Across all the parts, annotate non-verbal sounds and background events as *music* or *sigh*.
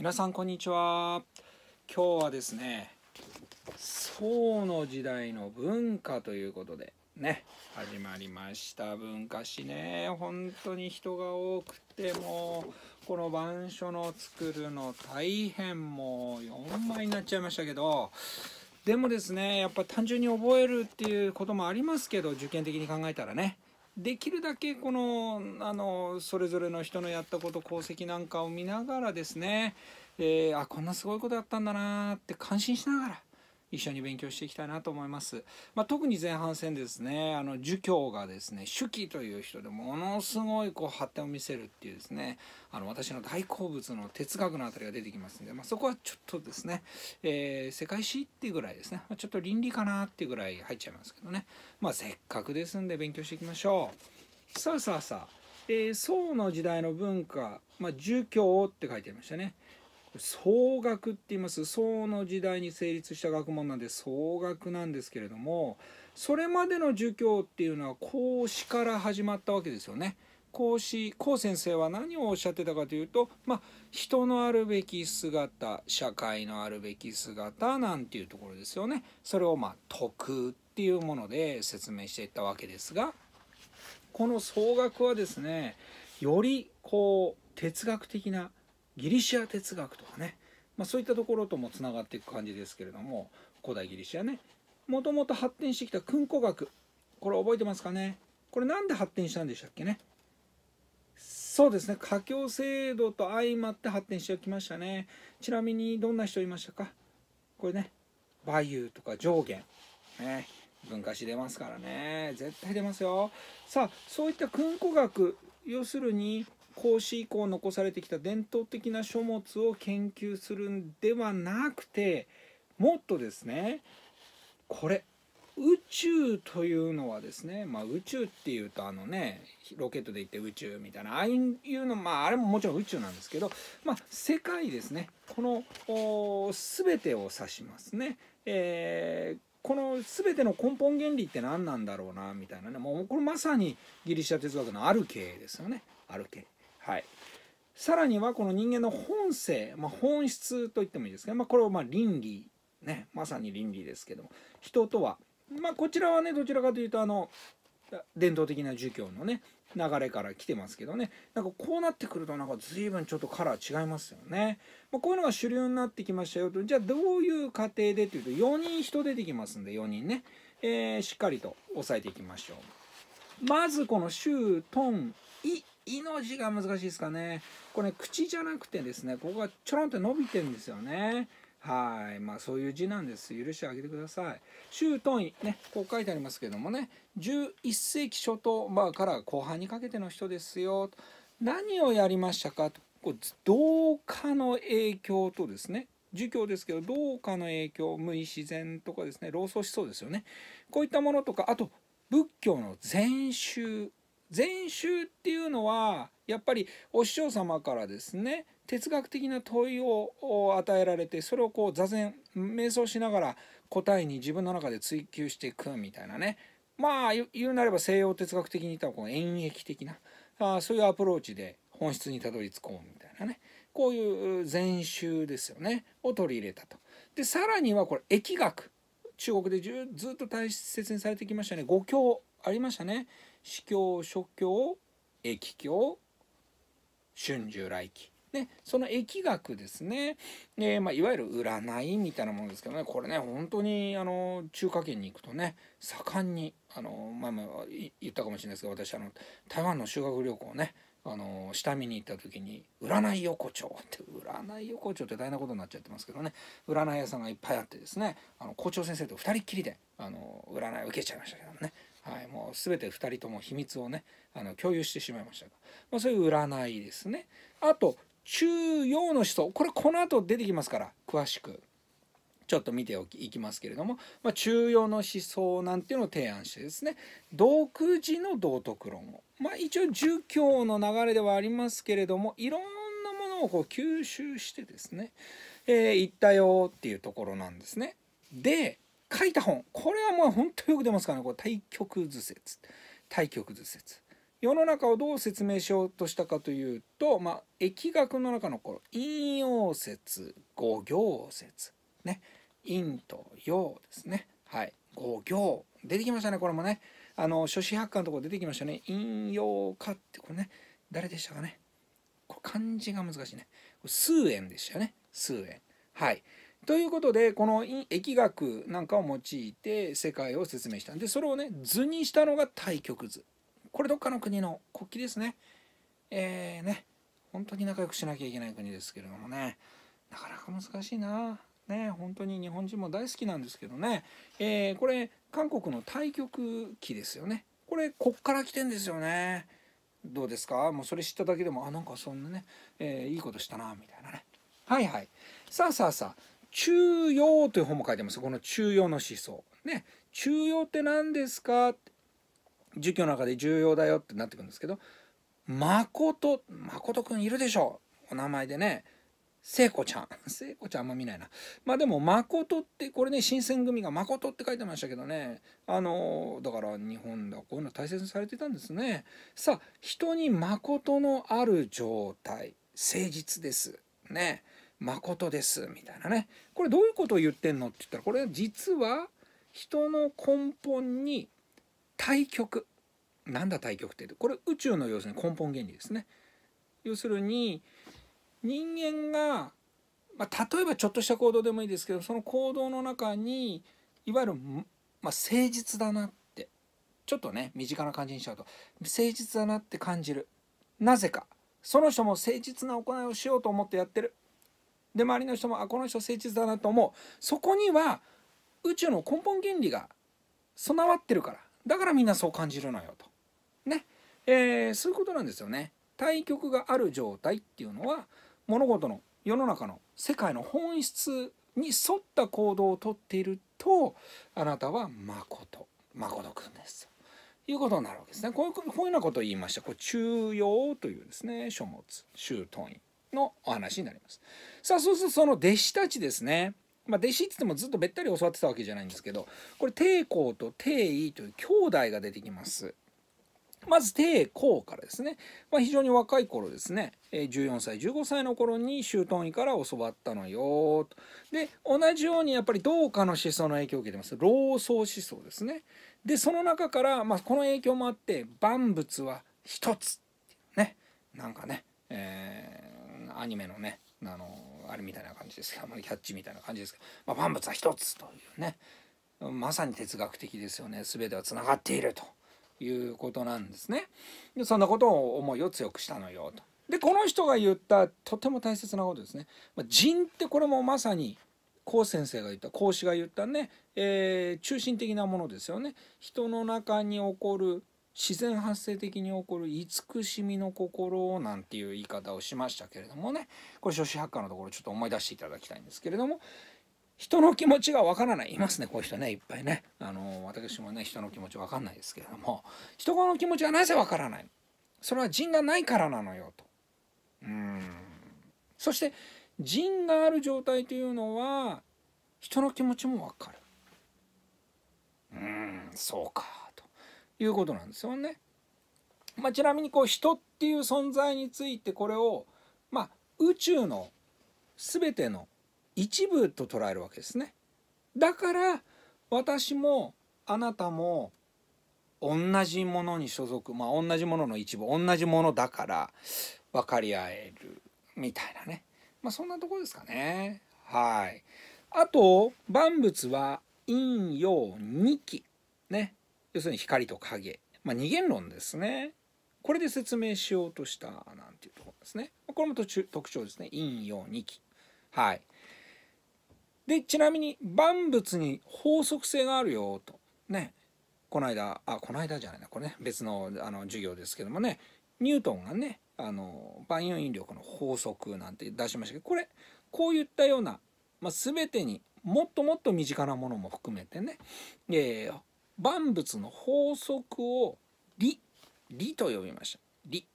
皆さんこんにちは今日はですね宋の時代の文化ということでね始まりました文化史ね本当に人が多くてもうこの板書の作るの大変もう4枚になっちゃいましたけどでもですねやっぱ単純に覚えるっていうこともありますけど受験的に考えたらねできるだけこのあのそれぞれの人のやったこと功績なんかを見ながらですね、えー、あこんなすごいことやったんだなって感心しながら一緒に勉強していきたいなと思います。まあ、特に前半戦ですね、あの、儒教がですね、手記という人でものすごいこう発展を見せるっていうですね、あの、私の大好物の哲学のあたりが出てきますんで、まあ、そこはちょっとですね、えー、世界史っていうぐらいですね、ちょっと倫理かなっていうぐらい入っちゃいますけどね、まあ、せっかくですんで勉強していきましょう。さあさあさあ、えー、宋の時代の文化、まあ、儒教って書いてありましたね。総学って言います宋の時代に成立した学問なんで総学なんですけれどもそれまでの儒教っていうのは孔子から始まったわけですよね。孔子孔先生は何をおっしゃってたかというと、まあ、人のあるべき姿社会のあるべき姿なんていうところですよね。それをまあ徳っていうもので説明していったわけですがこの総学はですねよりこう哲学的なギリシア哲学とかね、まあ、そういったところともつながっていく感じですけれども古代ギリシアねもともと発展してきた訓古学これ覚えてますかねこれ何で発展したんでしたっけねそうですね家境制度と相まって発展してきましたねちなみにどんな人いましたかこれね梅雨とか上下ね文化史出ますからね絶対出ますよさあそういった訓古学要するに孔子以降残されてきた伝統的な書物を研究するんではなくてもっとですねこれ宇宙というのはですね、まあ、宇宙っていうとあのねロケットで言って宇宙みたいなああいうのまああれももちろん宇宙なんですけど、まあ、世界ですねこの全てを指しますね。えーこの全ての根本原理って何なんだろうなみたいなねもうこれまさにギリシャ哲学のある系ですよねある系はい、さらにはこの人間の本性、まあ、本質と言ってもいいですけど、まあ、これをま倫理、ね、まさに倫理ですけども人とは、まあ、こちらはねどちらかというとあの伝統的な儒教のね流れから来てますけどねなんかこうなってくるとなんか随分ちょっとカラー違いますよね、まあ、こういうのが主流になってきましたよとじゃあどういう過程でというと4人人出てきますんで4人ね、えー、しっかりと押さえていきましょうまずこの「衆」「とん」「命が難しいですかね。これ、ね、口じゃなくてですね、ここがちょろんと伸びてるんですよね。はい。まあ、そういう字なんです。許してあげてください。周東院、ね、こう書いてありますけどもね、11世紀初頭、まあ、から後半にかけての人ですよ。何をやりましたかと。こう同化の影響とですね、儒教ですけど同化の影響無意自然とかですね老僧思想ですよねこういったものとかあと仏教の禅宗禅宗っていうのはやっぱりお師匠様からですね哲学的な問いを与えられてそれをこう座禅瞑想しながら答えに自分の中で追求していくみたいなねまあ言うなれば西洋哲学的に言ったらこの演劇的なあそういうアプローチで本質にたどり着こうみたいなねこういう禅宗ですよねを取り入れたと。でさらにはこれ疫学中国でずっと大切にされてきましたね五教ありましたね。司教諸教疫教春秋来期ね、その疫学ですね、えー、まあ、いわゆる占いみたいなものですけどねこれね本当にあの中華圏に行くとね盛んにあの、まあ、まあ言ったかもしれないですけど私あの台湾の修学旅行ねあの下見に行った時に占い横丁って占い横丁って大変なことになっちゃってますけどね占い屋さんがいっぱいあってですねあの校長先生と2人っきりであの占い受けちゃいましたけどもねはい、もう全て2人とも秘密をねあの共有してしまいましたが、まあ、そういう占いですねあと中陽の思想これこの後出てきますから詳しくちょっと見ておきいきますけれども、まあ、中庸の思想なんていうのを提案してですね独自の道徳論を、まあ、一応儒教の流れではありますけれどもいろんなものをこう吸収してですね、えー、言ったよっていうところなんですね。で書いた本これはもうほんとよく出ますからねこれ対極図説対極図説世の中をどう説明しようとしたかというと、まあ、疫学の中のこの陰陽説五行説ね陰と陽ですねはい五行出てきましたねこれもねあの諸子百科のところ出てきましたね陰陽化ってこれね誰でしたかねこれ漢字が難しいね数円でしたよね数円はいということでこの疫学なんかを用いて世界を説明したんでそれをね図にしたのが対極図これどっかの国の国旗ですねえーね本当に仲良くしなきゃいけない国ですけれどもねなかなか難しいなね本当に日本人も大好きなんですけどね、えー、これ韓国の対極旗ですよねこれこっから来てんですよねどうですかもうそれ知っただけでもあなんかそんなね、えー、いいことしたなみたいなねはいはいさあさあさあ中庸という本も書いてますこの中庸の思想。ね中庸って何ですか儒教の中で重要だよってなってくるんですけど誠誠くんいるでしょお名前でね聖子ちゃん *laughs* 聖子ちゃんあんま見ないなまあでも誠ってこれね新選組が誠って書いてましたけどねあのだから日本ではこういうの大切にされてたんですねさあ人に誠のある状態誠実ですね誠ですみたいなねこれどういうことを言ってんのって言ったらこれ実は人の根本に対極なんだ対極ってこれ宇宙の要するに根本原理ですね。要するに人間が、まあ、例えばちょっとした行動でもいいですけどその行動の中にいわゆる、まあ、誠実だなってちょっとね身近な感じにしちゃうと誠実だなって感じるなぜかその人も誠実な行いをしようと思ってやってるで周りの人もあこの人誠実だなと思うそこには宇宙の根本原理が備わってるからだからみんなそう感じるのよとね、えー、そういうことなんですよね。対極がある状態っていうのは物事の世の中の世界の本質に沿った行動をとっているとあなたは誠誠くんですということになるわけですね。こういうふううなことを言いました。これ中庸というですね書物周東院。のお話になります。さあそうするとその弟子たちですね。まあ、弟子って言ってもずっとべったり教わってたわけじゃないんですけどこれ帝公と帝位という兄弟が出てきます。まず帝公からですね、まあ、非常に若い頃ですね14歳15歳の頃に周東医から教わったのよとで同じようにやっぱり同化の思想の影響を受けてます老僧思想ですねでその中から、まあ、この影響もあって万物は一つねなんかね、えーなアニメのねあのあれみたいな感じですけどキャッチみたいな感じですけど、まあ、万物は一つというねまさに哲学的ですよね全てはつながっているということなんですね。でそんなことを思いを強くしたのよと。でこの人が言ったとても大切なことですね。まあ、人ってこれもまさに孔先生が言った孔子が言ったね、えー、中心的なものですよね。人の中に起こる自然発生的に起こる慈しみの心なんていう言い方をしましたけれどもねこれ女子百科のところちょっと思い出していただきたいんですけれども人の気持ちがわからないいますねこういう人ねいっぱいねあの私もね人の気持ちわかんないですけれども人の気持ちはなぜわからないそれは人がないからなのよとうんそして人がある状態というのは人の気持ちもわかるうんそうかいうことなんですよね。まあ、ちなみにこう人っていう存在についてこれを、まあ、宇宙の全ての一部と捉えるわけですね。だから私もあなたも同じものに所属まあ同じものの一部同じものだから分かり合えるみたいなねまあそんなとこですかねはいあと万物は陰陽二気ね要するに光と影、まあ、二元論ですねこれで説明しようとしたなんていうところですねこれも特徴ですね陰陽二気はいでちなみに万物に法則性があるよとねこの間あこの間じゃないなこれね別のあの授業ですけどもねニュートンがねあの万有引力の法則なんて出しましたけどこれこういったような、まあ、全てにもっともっと身近なものも含めてね、えー、万物の法則を理理と呼びました理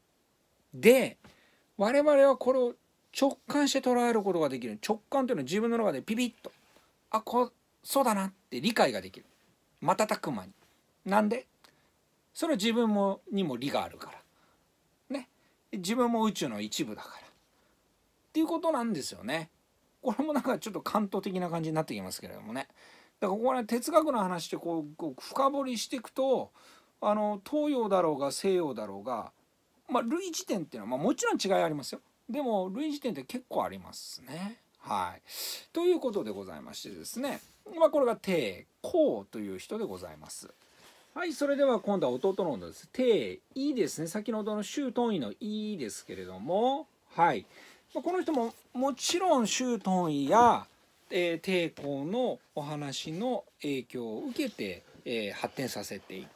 で我々はこれを直感して捉えることができる直感というのは自分の中でピピッとあこそうだなって理解ができる瞬く間になんでそれは自分もにも理があるからね自分も宇宙の一部だからっていうことなんですよねこれもなんかちょっと関東的な感じになってきますけれどもねだからここはね哲学の話でこうこう深掘りしていくとあの東洋だろうが西洋だろうが、まあ、類似点っていうのは、まあ、もちろん違いありますよ。でも類似点って結構ありますね。はい、ということでございましてですね、まあ、これが帝公という人でございます。はい、それでは今度は弟の音です。帝、いですね。先ほどの周東位のいですけれども、はい。まあ、この人ももちろん周東位や、えー、抵抗のお話の影響を受けて、えー、発展させていく。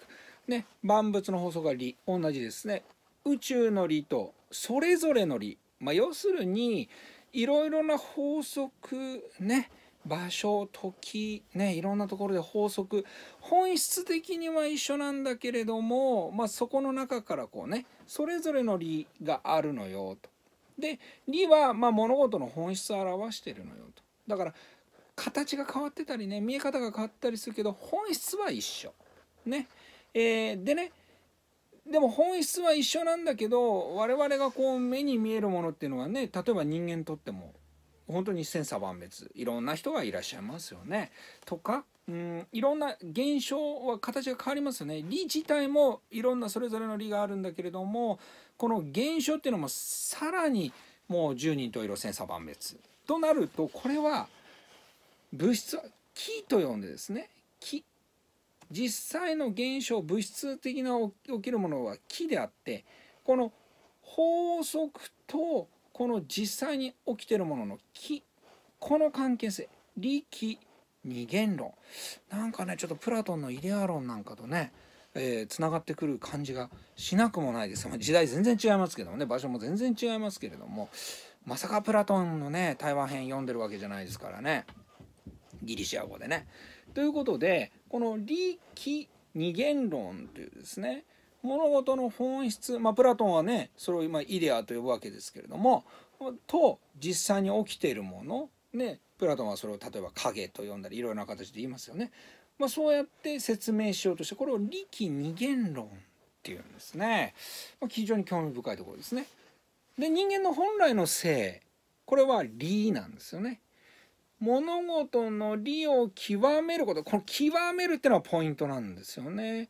ね、万物の法則が理同じですね。宇宙の理とそれぞれの理、まあ、要するにいろいろな法則ね場所時ねいろんなところで法則本質的には一緒なんだけれども、まあ、そこの中からこうねそれぞれの理があるのよと。で理はま物事の本質を表してるのよと。だから形が変わってたりね見え方が変わったりするけど本質は一緒。ねえー、でねでも本質は一緒なんだけど我々がこう目に見えるものっていうのはね例えば人間にとっても本当に千差万別いろんな人がいらっしゃいますよね。とかうんいろんな現象は形が変わりますよね。理自体もいろんなそれぞれの理があるんだけれどもこの現象っていうのもさらにもう十人十色千差万別となるとこれは物質は気と呼んでですね気実際の現象物質的な起きるものは気であってこの法則とこの実際に起きてるものの気この関係性力二元論なんかねちょっとプラトンのイデア論なんかとねえー、繋がってくる感じがしなくもないです、まあ、時代全然違いますけどもね場所も全然違いますけれどもまさかプラトンのね台湾編読んでるわけじゃないですからねギリシア語でね。ということでこの「利己二元論」というですね物事の本質、まあ、プラトンはねそれを今イデアと呼ぶわけですけれどもと実際に起きているもの、ね、プラトンはそれを例えば影と呼んだりいろいろな形で言いますよね、まあ、そうやって説明しようとしてこれを「利己二元論」っていうんですね、まあ、非常に興味深いところですね。で人間の本来の性これは理なんですよね。物事の理を極めることこの極めるってのはポイントなんですよね。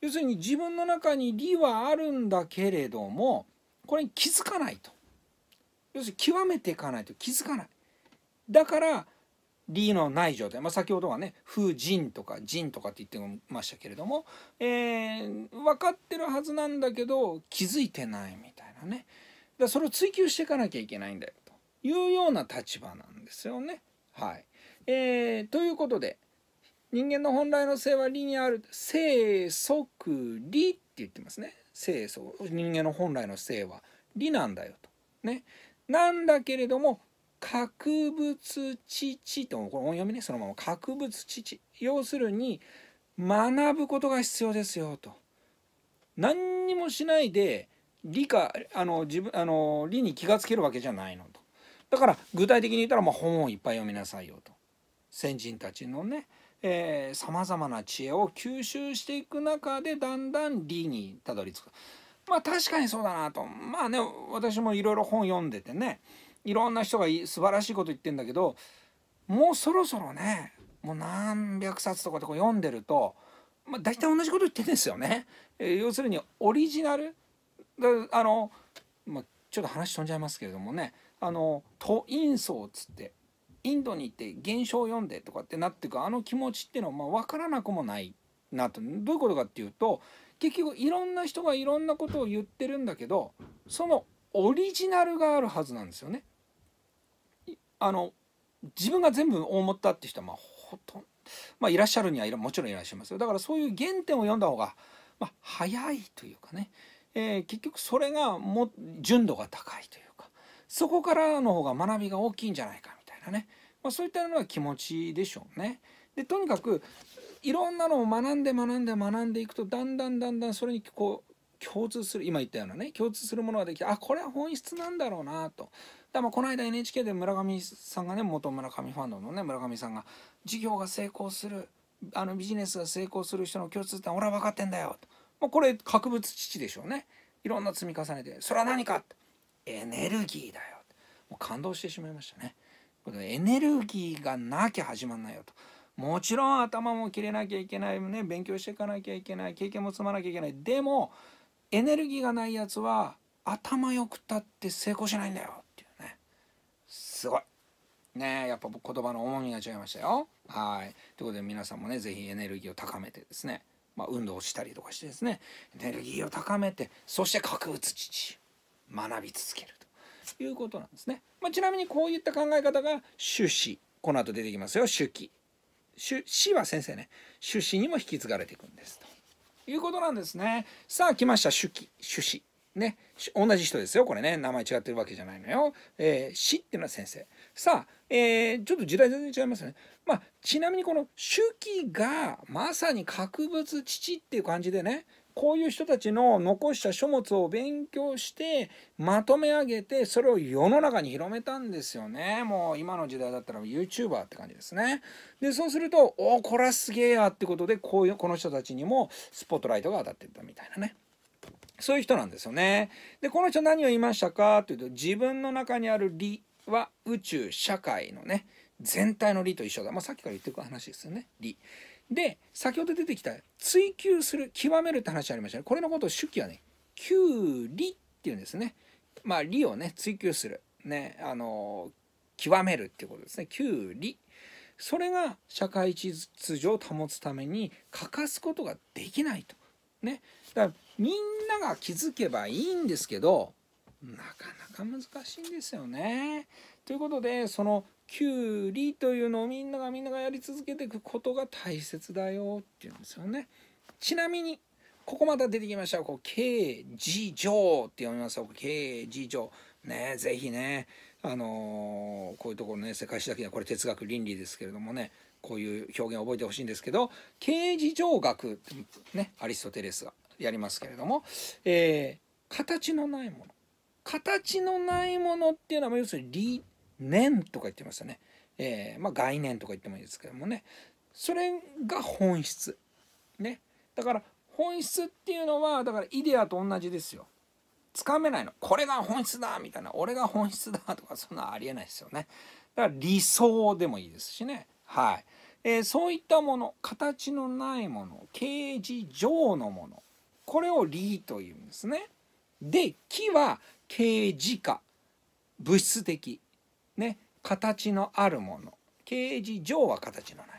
要するに自分の中に理はあるんだけれどもこれに気づかないと要するに極めていかないと気づかないだから理のない状態、まあ、先ほどはね「風人」とか「人」とかって言ってましたけれども、えー、分かってるはずなんだけど気づいてないみたいなねだそれを追求していかなきゃいけないんだよというような立場なんですよね。はいえー、ということで人間の本来の性は理にある生即理って言ってますね。生即人間の本来の性は理なんだよと。ね、なんだけれども格物乳とこれ音読みねそのまま格物乳要するに学ぶことが必要ですよと。何にもしないで理科あの自分あの理に気が付けるわけじゃないのとだから具体的に言ったらまあ本をいっぱい読みなさいよと先人たちのねさまざまな知恵を吸収していく中でだんだん理にたどり着くまあ確かにそうだなとまあね私もいろいろ本読んでてねいろんな人が素晴らしいこと言ってんだけどもうそろそろねもう何百冊とかこう読んでると、まあ、大体同じこと言ってんですよね。えー、要するにオリジナルであの、まあ、ちょっと話飛んじゃいますけれどもねあの都院層っつってインドに行って現象を読んでとかってなってくあの気持ちっていうのはまあ分からなくもないなとどういうことかっていうと結局いろんな人がいろんなことを言ってるんだけどそのオリジナルがあるはずなんですよね。あの自分が全部思ったって人はまあほとんど、まあ、いらっしゃるにはいらもちろんいらっしゃいますよだからそういう原点を読んだ方が、まあ、早いというかねえー、結局それがも純度が高いというかそこからの方が学びが大きいんじゃないかみたいなね、まあ、そういったのが気持ちでしょうね。でとにかくいろんなのを学んで学んで学んでいくとだんだんだんだんそれにこう共通する今言ったようなね共通するものができてあこれは本質なんだろうなと。だまこの間 NHK で村上さんがね元村上ファンドのね村上さんが事業が成功するあのビジネスが成功する人の共通点俺は分かってんだよと。まあ、これ核物父でしょうねいろんな積み重ねでそれは何かエネルギーだよもう感動してしまいましたねこのエネルギーがなきゃ始まんないよともちろん頭も切れなきゃいけないね勉強していかなきゃいけない経験も積まなきゃいけないでもエネルギーがないやつは頭よくたって成功しないんだよっていうねすごいねやっぱ言葉の重みが違いましたよはいということで皆さんもね是非エネルギーを高めてですねまあ、運動をしたりとかしてですねエネルギーを高めてそして格打つ父学び続けるということなんですね、まあ、ちなみにこういった考え方が趣旨この後出てきますよ趣旨趣子は先生ね趣旨にも引き継がれていくんですということなんですねさあ来ました趣旨趣旨ね同じ人ですよこれね名前違ってるわけじゃないのよ、えー、っていうのは先生さあ、えー、ちょっと時代全然違いますね。まあ、ちなみにこの手記がまさに格物父っていう感じでね、こういう人たちの残した書物を勉強してまとめ上げてそれを世の中に広めたんですよねもう今の時代だったら YouTuber って感じですねでそうするとおおこれはすげえやってことでこういうこの人たちにもスポットライトが当たってったみたいなねそういう人なんですよねでこの人何を言いましたかというと自分の中にある理は宇宙社会のね全体の理と一緒だ、まあ、さっきから言ってく話ですよね理で先ほど出てきた追求する極めるって話ありましたねこれのことを手記はねきゅうり」っていうんですねまあ理をね追求するねあの極めるっていうことですねきゅうりそれが社会秩序を保つために欠かすことができないとねだからみんなが気づけばいいんですけどなかなか難しいんですよね。ということでそのきゅうりというのをみんながみんながやり続けていくことが大切だよっていうんですよね。ちなみにここまた出てきましたこう刑事上って読みますよ刑事上。ね是非ねあのー、こういうところね世界史だけではこれ哲学倫理ですけれどもねこういう表現を覚えてほしいんですけど刑事上学っねアリストテレスがやりますけれども、えー、形のないもの形のないものっていうのは要するに理念とか言ってましたね、えー、まあ、概念とか言ってもいいですけどもねそれが本質ねだから本質っていうのはだからイデアと同じですよつかめないのこれが本質だみたいな俺が本質だとかそんなありえないですよねだから理想でもいいですしねはい、えー、そういったもの形のないもの形事上のものこれを理というんですねで木は形自化物質的、ね、形のあるもの形自上は形のないもの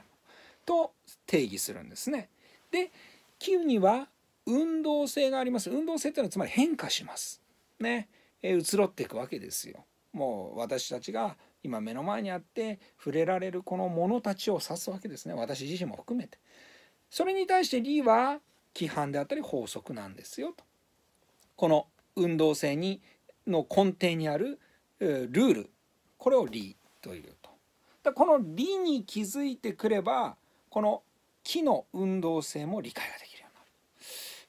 と定義するんですね。で器には運動性があります運動性というのはつまり変化します。ね、え移ろっていくわけですよ。もう私たちが今目の前にあって触れられるこのものたちを指すわけですね私自身も含めて。それに対して理は規範であったり法則なんですよと。この運動性にの根底にあるルールこれを理というと。だこの理に気づいてくればこの木の運動性も理解ができるようになる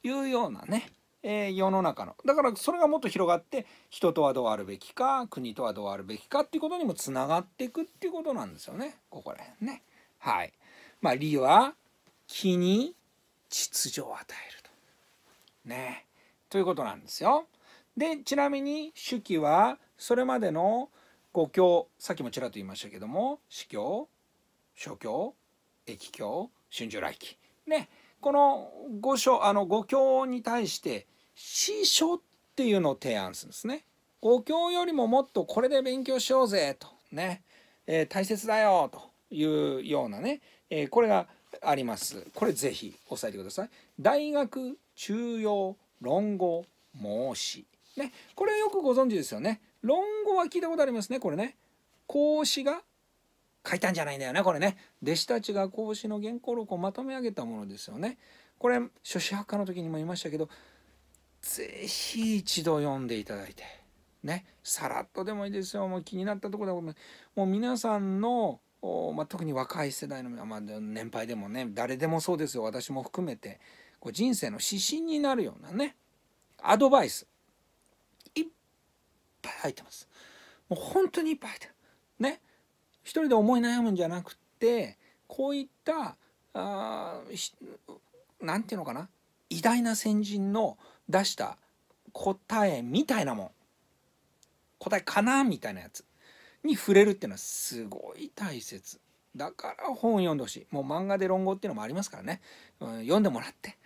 というようなね、えー、世の中のだからそれがもっと広がって人とはどうあるべきか国とはどうあるべきかっていうことにもつながっていくっていうことなんですよねここら辺ね。はい。まあ理は木に秩序を与えると。ね。ということなんですよ。でちなみに手記はそれまでの五教さっきもちらっと言いましたけども司教諸教駅教春秋来期ねこの五書あの五教に対して師書っていうのを提案するんですね。五教よりももっとこれで勉強しようぜとね、えー、大切だよというようなね、えー、これがあります。これぜひ押さえてください。大学中庸論語孟子ね、これよくご存知ですよね。論語は聞いたことありますね、これね。孔子が書いたんじゃないんだよね、これね。弟子たちが孔子の原稿録をまとめ上げたものですよね。これ、諸子博科の時にも言いましたけど、ぜひ一度読んでいただいて。ね、さらっとでもいいですよ。もう気になったところでもう皆さんのまあ、特に若い世代の、まあ、年配でもね誰でもそうですよ私も含めてこう人生の指針になるようなねアドバイスぱい入ってます。もう本当にいっぱい入ってる。ね。一人で思い悩むんじゃなくて、こういった、あなんていうのかな。偉大な先人の出した答えみたいなもん。答えかなみたいなやつに触れるっていうのはすごい大切。だから本読んでほしい。もう漫画で論語っていうのもありますからね。うん、読んでもらって、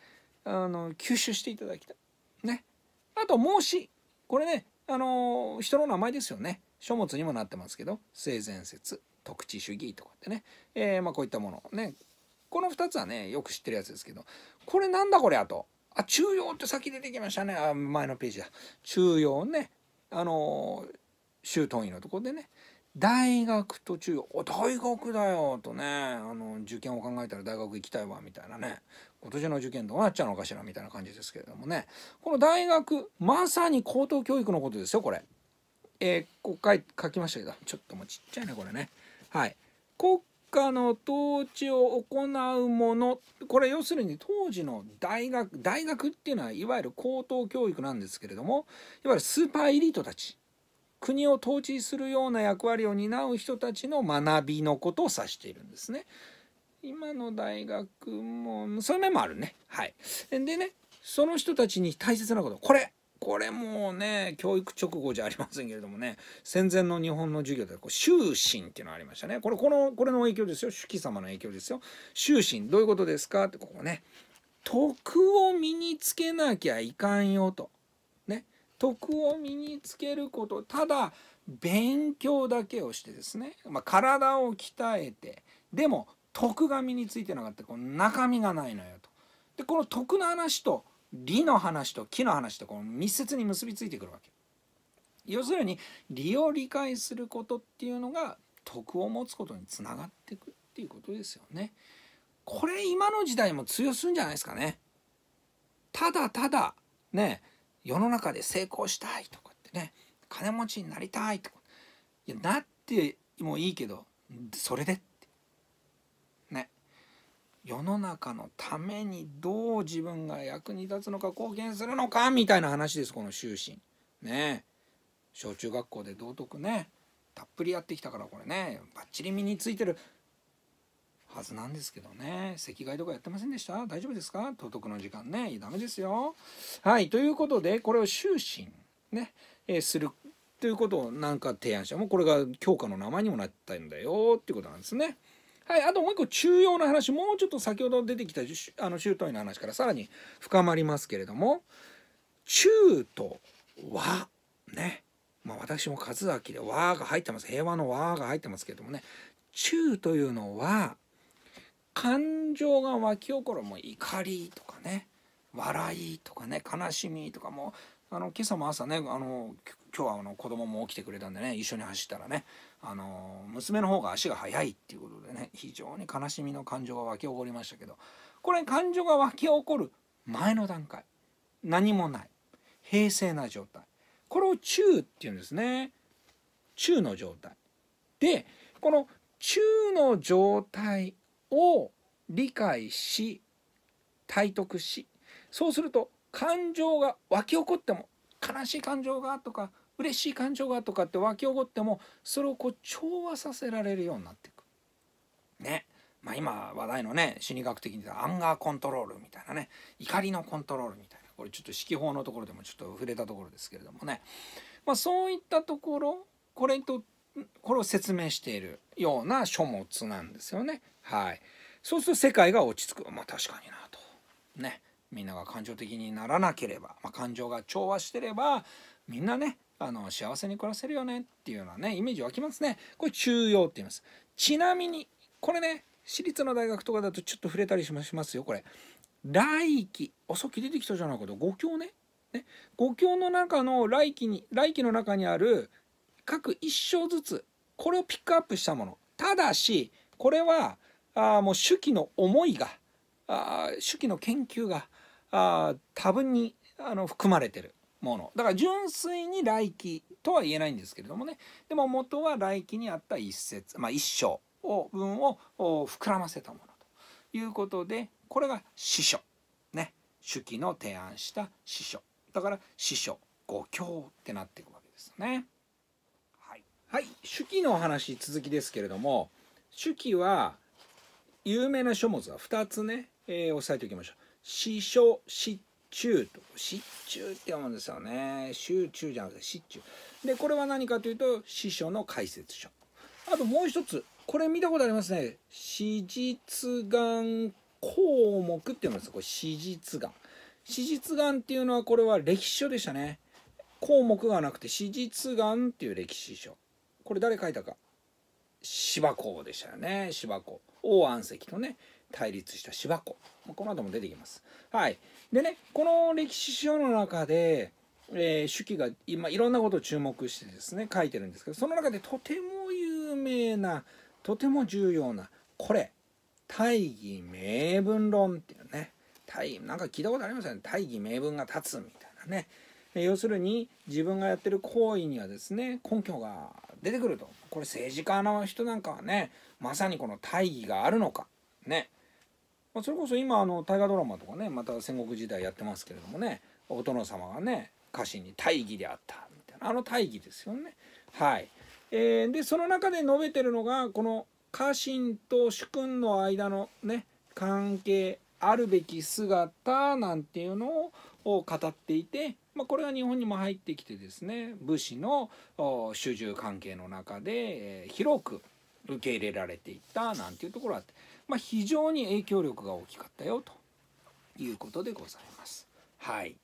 あの、吸収していただきたい。ね。あと、孟子。これね、あの人の名前ですよね書物にもなってますけど性善説特地主義とかってね、えー、まあ、こういったものねこの2つはねよく知ってるやつですけどこれなんだこれあとあ中庸って先出てきましたねあ前のページだ中庸ねあの周東医のとこでね大学と中央「大学だよ」とねあの受験を考えたら大学行きたいわみたいなね今年の受験どうなっちゃうのかしらみたいな感じですけれどもねこの大学まさに高等教育のことですよこれ。えー、ここ書きましたけどちょっともうちっちゃいねこれね。はい国家の統治を行うものこれ要するに当時の大学大学っていうのはいわゆる高等教育なんですけれどもいわゆるスーパーエリートたち国を統治するような役割を担う人たちの学びのことを指しているんですね。今の大学も、そういう面もあるね。はい。でね、その人たちに大切なこと、これこれもうね、教育直後じゃありませんけれどもね、戦前の日本の授業で、こう、終身っていうのがありましたね。これ、この、これの影響ですよ。主記様の影響ですよ。終身、どういうことですかって、ここね、徳を身につけなきゃいかんよと。ね。徳を身につけること、ただ、勉強だけをしてですね、まあ、体を鍛えて、でも徳が身についてなかったこの中身がないのよと。でこの徳の話と理の話と木の話とこの密接に結びついてくるわけ。要するに利を理解することっていうのが徳を持つことにつながってくっていうことですよね。これ今の時代も通用するんじゃないですかね。ただただね世の中で成功したいとかってね金持ちになりたいとかいやなってもいいけどそれで世の中のためにどう自分が役に立つのか貢献するのかみたいな話ですこの終身ね小中学校で道徳ねたっぷりやってきたからこれねバッチリ身についてるはずなんですけどね席替えとかやってませんでした大丈夫ですか道徳の時間ねダメですよはいということでこれを終身ね、えー、するということをなんか提案したもうこれが教科の名前にもなったんだよっていうことなんですね。はい、あともう一個中央の話、もうちょっと先ほど出てきたあの中東の話からさらに深まりますけれども、中と和、ね。まあ私も和明で和が入ってます。平和の和が入ってますけれどもね、中というのは、感情が湧き起こる、もう怒りとかね、笑いとかね、悲しみとかもう、あの今朝も朝ね、あの今日はあの子供も起きてくれたんでね、一緒に走ったらね、あの娘の方が足が速いっていうことでね非常に悲しみの感情が湧き起こりましたけどこれ感情が湧き起こる前の段階何もない平静な状態これを中っていうんですね中の状態でこの中の状態を理解し体得しそうすると感情が湧き起こっても悲しい感情がとか嬉しい感情がとかって沸き起こってもそれをこう調和させられるようになっていく。ね。まあ、今話題のね心理学的にアンガーコントロールみたいなね怒りのコントロールみたいなこれちょっと指揮法のところでもちょっと触れたところですけれどもね、まあ、そういったところこれとこれを説明しているような書物なんですよね。はい、そうすると世界が落ち着くまあ確かになと。ねみんなが感情的にならなければ、まあ、感情が調和してればみんなねあの幸せに暮らせるよねっていうようなねイメージ湧きますねこれ中庸って言いますちなみにこれね私立の大学とかだとちょっと触れたりしますよこれ来期遅さっき出てきたじゃないかと五教ね五教の中の来期に来期の中にある各一章ずつこれをピックアップしたものただしこれはあもう手記の思いがあ手記の研究があ多分にあの含まれてるものだから純粋に来期とは言えないんですけれどもねでも元は来期にあった一節まあ一章を分を膨らませたものということでこれが司書ね手記の提案した司書だから司書五教ってなっていくわけですね。はい、はい、記のお話続きですけれども手記は有名な書物は2つね、えー、押さえておきましょう。司書、中と、し中って読むんですよね。集中じゃなくて失中。で、これは何かというと、師匠の解説書。あともう一つ、これ見たことありますね。史実眼項目って読うんですこれ史実眼。史実眼っていうのは、これは歴史書でしたね。項目がなくて、史実眼っていう歴史書。これ誰書いたか。芝公でしたよね。芝公。王安石とね、対立した芝子この後も出てきます。はい、でねこの歴史書の中で、えー、手記が今いろんなことを注目してですね書いてるんですけどその中でとても有名なとても重要なこれ大義名分論っていうね大なんか聞いたことありますよね大義名分が立つみたいなね要するに自分がやってる行為にはですね根拠が出てくるとこれ政治家の人なんかはねまさにこの大義があるのかねまあ、それこそ今あの大河ドラマとかねまた戦国時代やってますけれどもねお殿様がね家臣に大義であったみたいなあの大義ですよね。はいえー、でその中で述べてるのがこの家臣と主君の間のね関係あるべき姿なんていうのを語っていて、まあ、これが日本にも入ってきてですね武士の主従関係の中で広く受け入れられていったなんていうところがあって。まあ、非常に影響力が大きかったよということでございます。はい、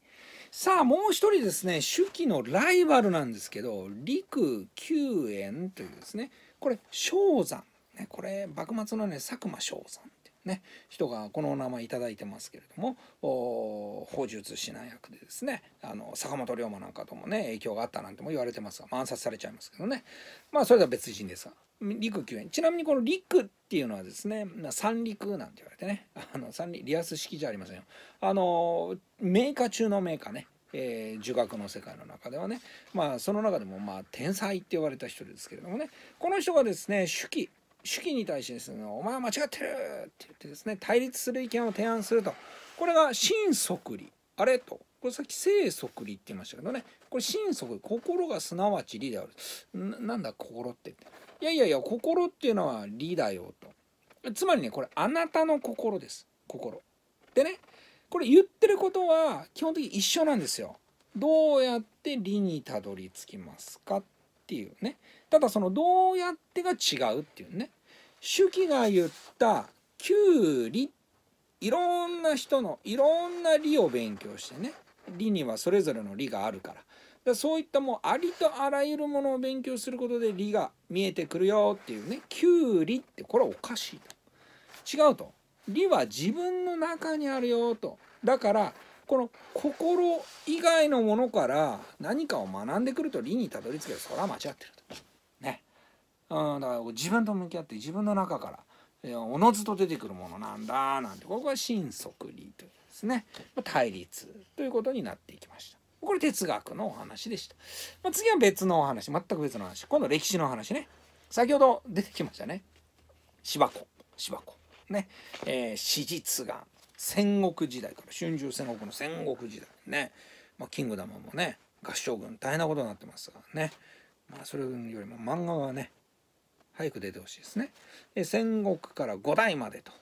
さあもう一人ですね手記のライバルなんですけど陸九円というですねこれ昭山、ね、これ幕末のね佐久間昭山ね、人がこのお名前頂いてますけれども法術指南役でですねあの坂本龍馬なんかともね影響があったなんても言われてますが、暗殺されちゃいますけどねまあそれでは別人ですが陸救援ちなみにこの陸っていうのはですね三陸なんて言われてねあの三陸リアス式じゃありませんよあのメーカー中のメーカーねえー、儒学の世界の中ではね、まあ、その中でもまあ天才って言われた人ですけれどもねこの人がですね手記手記に対してですね「お前は間違ってる!」って言ってですね対立する意見を提案するとこれが「心即理」あれと。これさっき生即理って言いましたけどねこれ心即心がすなわち理であるななんだ心ってっていやいやいや、心っていうのは理だよと。つまりね、これ、あなたの心です。心。でね、これ言ってることは基本的に一緒なんですよ。どうやって理にたどり着きますかっていうね。ただそのどうやってが違うっていうね。主記が言ったきゅうりいろんな人のいろんな理を勉強してね理にはそれぞれの理があるからだそういったもうありとあらゆるものを勉強することで理が見えてくるよっていうねきゅうりってこれはおかしいと違うと理は自分の中にあるよとだからこの心以外のものから何かを学んでくると理にたどり着けるそれは間違ってるとねうんだから自分と向き合って自分の中からおのずと出てくるものなんだなんてここが心底理というですね対立ということになっていきました。これ哲学のお話でした。まあ、次は別のお話、全く別の話。今度歴史の話ね。先ほど出てきましたね。芝子、芝子。ね。えー、史実が戦国時代から、春秋戦国の戦国時代ね。まあ、キングダムもね、合唱軍大変なことになってますからね。まあ、それよりも漫画はね、早く出てほしいですね。戦国から五代までと。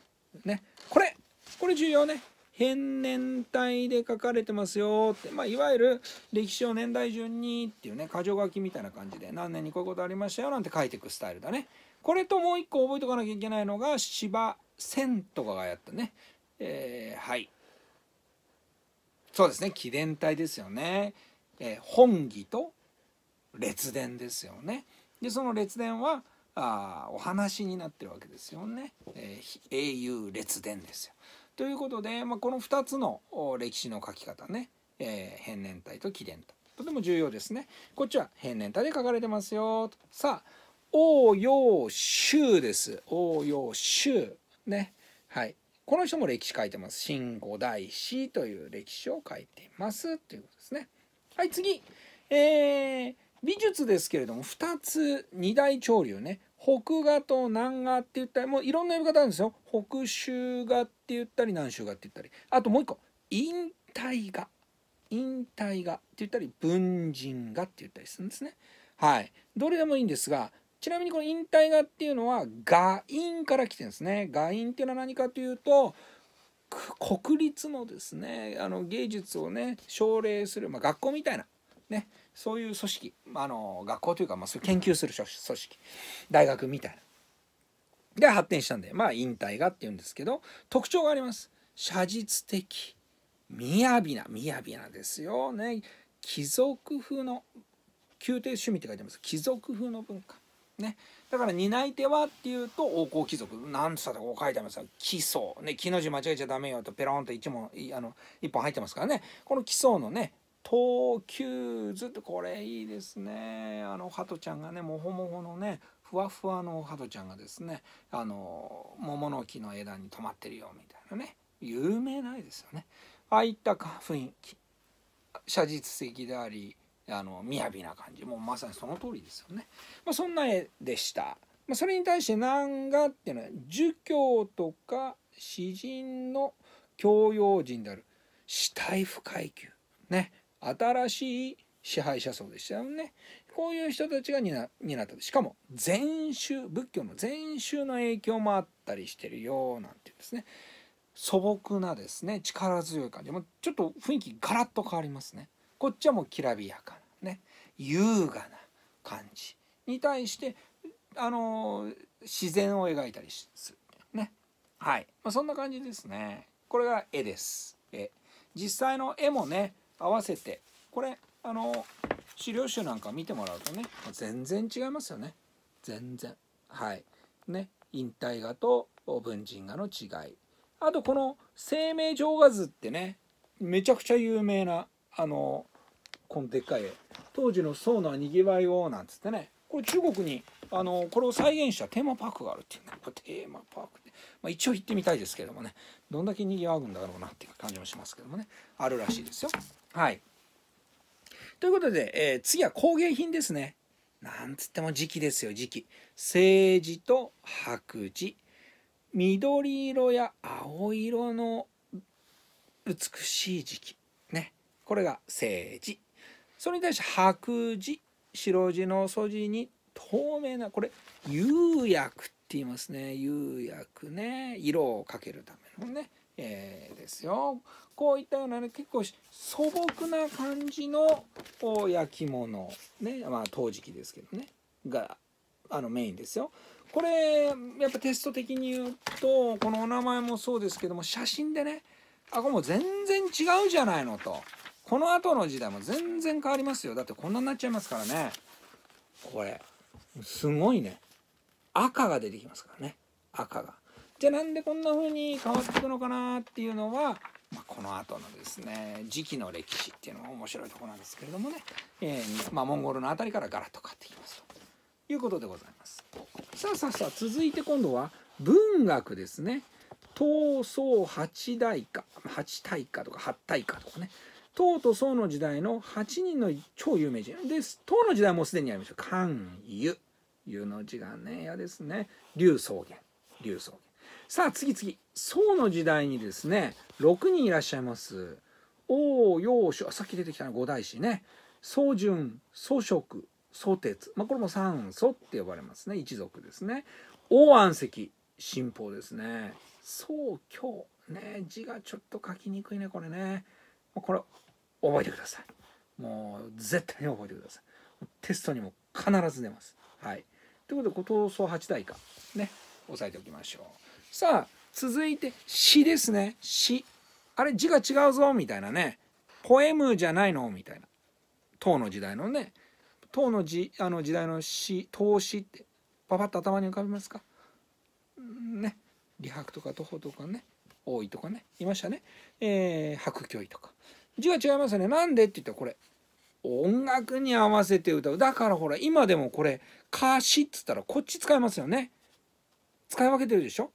ね。これ、これ重要ね。変年体で書かれてますよって、まあ、いわゆる歴史を年代順にっていうね箇条書きみたいな感じで何年にこういうことありましたよなんて書いていくスタイルだねこれともう一個覚えとかなきゃいけないのが芝千とかがやったねえー、はいそうですね紀伝体ですよね、えー、本義と列伝ですよねでその列伝はあお話になってるわけですよね、えー、英雄列伝ですよということで、まあ、この2つの歴史の書き方ね、えー、変年体と紀年体とても重要ですね。こっちは変年体で書かれてますよ。さあ応用州です応用州ねはいこの人も歴史書いてます新五代史という歴史を書いていますということですねはい次えー、美術ですけれども2つ二大潮流ね北画と南画って言ったりもういろんな呼び方あるんですよ北州画って言ったり南州画って言ったりあともう一個引退画引退画って言ったり文人画って言ったりするんですねはいどれでもいいんですがちなみにこの引退画っていうのは画院から来てるんですね画院っていうのは何かというと国立のですねあの芸術をね奨励する、まあ、学校みたいなねそういう組織あの学校というか、まあ、そ研究する組織大学みたいな。で発展したんでまあ引退がっていうんですけど特徴があります。写実的みやびなみやびなですよね貴族風の宮廷趣味って書いてます貴族風の文化ねだから担い手はっていうと王侯貴族なんつったらこう書いてありますよ奇想ね木の字間違えちゃダメよとペロンと一問あの一本入ってますからねこの奇想のね東急図ってこれいいですねあのハトちゃんがねもほもほのねふわふわのハトちゃんがですねあの桃の木の枝に止まってるよみたいなね有名な絵ですよねああいった雰囲気写実的でありあの雅な感じもうまさにその通りですよね、まあ、そんな絵でした、まあ、それに対して南画っていうのは儒教とか詩人の教養人である死体不階級ね新しい支配者層でしたよね。こういう人たちが担ったしかも禅宗仏教の禅宗の影響もあったりしてるよなんていうんですね素朴なですね力強い感じもちょっと雰囲気ガラッと変わりますねこっちはもうきらびやかなね優雅な感じに対してあの自然を描いたりするねはい、まあ、そんな感じですねこれが絵です絵実際の絵もね合わせてこれあの資料集なんか見てもらうとね全然違いますよね全然はいね引退画と文人画の違いあとこの生命浄画図ってねめちゃくちゃ有名なあのこのでっかい絵当時の宋のにぎわいをなんつってねこれ中国にあのこれを再現したテーマパークがあるっていうねこれテーマパークって、まあ、一応行ってみたいですけどもねどんだけにぎわうんだろうなっていう感じもしますけどもねあるらしいですよ。はい。ということで、えー、次は工芸品ですね。なんつっても時期ですよ、時期。青磁と白磁。緑色や青色の美しい時期。ね。これが青磁。それに対して白磁、白地の素地に透明な、これ、釉薬言いますね釉薬ね色をかけるためのね、えー、ですよこういったようなね結構素朴な感じの焼き物ねまあ陶磁器ですけどねがあのメインですよ。これやっぱテスト的に言うとこのお名前もそうですけども写真でねあこれもう全然違うじゃないのとこの後の時代も全然変わりますよだってこんなになっちゃいますからねこれすごいね赤が出てきますからね赤が。じゃあなんでこんな風に変わっていくのかなっていうのは、まあ、この後のですね時期の歴史っていうのが面白いとこなんですけれどもね、えー、まあ、モンゴルの辺りからガラッと変わってきますということでございます。さあさあさあ続いて今度は文学ですね。唐宋八大家八大家とか八大家とかね唐と宋の時代の8人の超有名人です唐の時代もすでにありました関羽いうの字がね嫌ですね龍草原龍草原さあ次次宋の時代にですね6人いらっしゃいます王陽書さっき出てきたの五大師ね宋順宋職宋哲、まあ、これも三祖って呼ばれますね一族ですね王安石新法ですね宋教ね字がちょっと書きにくいねこれねこれ覚えてくださいもう絶対に覚えてくださいテストにも必ず出ますはいということで闘争八代か。ね押さえておきましょうさあ続いて詩ですね詩あれ字が違うぞみたいなねポエムじゃないのみたいな唐の時代のね唐のじあの時代の詩唐詩ってパパッと頭に浮かびますかね李白とか徒歩とかね多いとかねいましたね、えー、白居とか字が違いますよねなんでって言ったらこれ音楽に合わせて歌うだからほら今でもこれ歌詞っつったらこっち使いますよね使い分けてるでしょ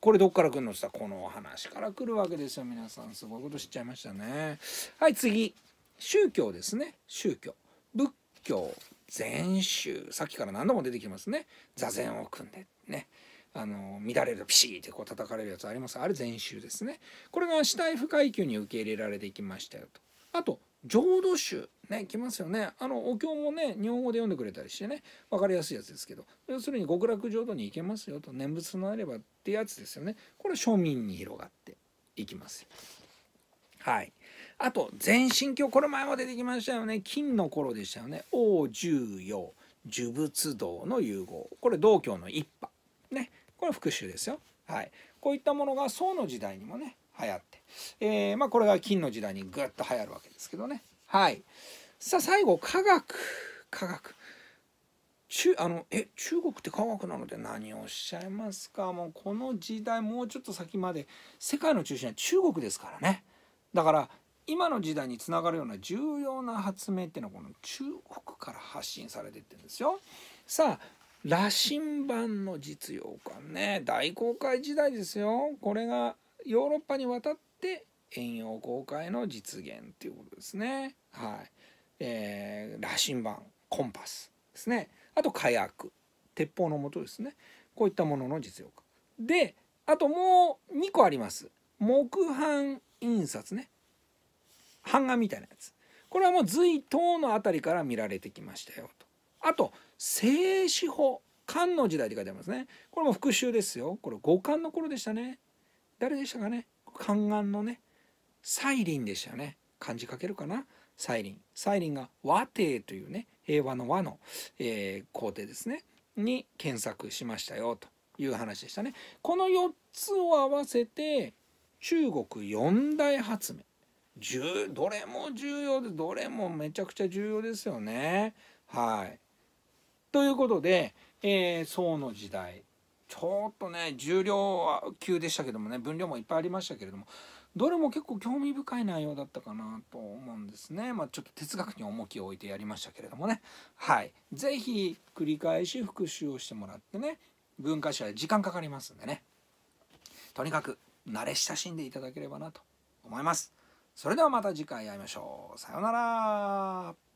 これどっから来るのっつったらこのお話から来るわけですよ皆さんすごいこと知っちゃいましたねはい次宗教ですね宗教仏教禅宗さっきから何度も出てきますね座禅を組んでねあの乱れるピシーってこう叩かれるやつありますあれ禅宗ですねこれが死体不階級に受け入れられていきましたよとあと浄土宗ね来ますよねあのお経もね日本語で読んでくれたりしてね分かりやすいやつですけど要するに極楽浄土に行けますよと念仏となればってやつですよねこれ庶民に広がっていきますはい。あと、全神経、これ前も出てきましたよね。金の頃でしたよね。王重要呪仏道の融合。これ、道教の一派。ね。これ、復讐ですよ。はい。こういったものが宋の時代にもね、流行って、えー、まあ、これが金の時代にぐっと流行るわけですけどねはいさあ最後科学科学中あのえ中国って科学なので何をおっしゃいますかもうこの時代もうちょっと先まで世界の中心は中国ですからねだから今の時代につながるような重要な発明っていうのはこの中国から発信されてってるんですよ。さあ羅針盤の実用化ね大航海時代ですよこれがヨーロッパに渡って遠洋航海の実現っていうことですね。はい。えー、羅針盤、コンパスですね。あと火薬、鉄砲の元ですね。こういったものの実用化。で、あともう2個あります。木版印刷ね。版画みたいなやつ。これはもう隋唐の辺りから見られてきましたよと。あと、静止法。漢の時代って書いてありますね。これも復習ですよ。これ五漢の頃でしたね。誰でしたかね宦官のねサイリンでしたよね漢字書けるかなサイリンサイリンが和帝というね平和の和の、えー、皇帝ですねに検索しましたよという話でしたねこの4つを合わせて中国四大発明どれも重要でどれもめちゃくちゃ重要ですよねはいということで、えー、宋の時代ちょっとね重量級でしたけどもね分量もいっぱいありましたけれどもどれも結構興味深い内容だったかなと思うんですね。まあ、ちょっと哲学に重きを置いてやりましたけれどもね。はい。是非繰り返し復習をしてもらってね、文化史は時間かかりますんでね。とにかく慣れ親しんでいただければなと思います。それではまた次回会いましょう。さようなら。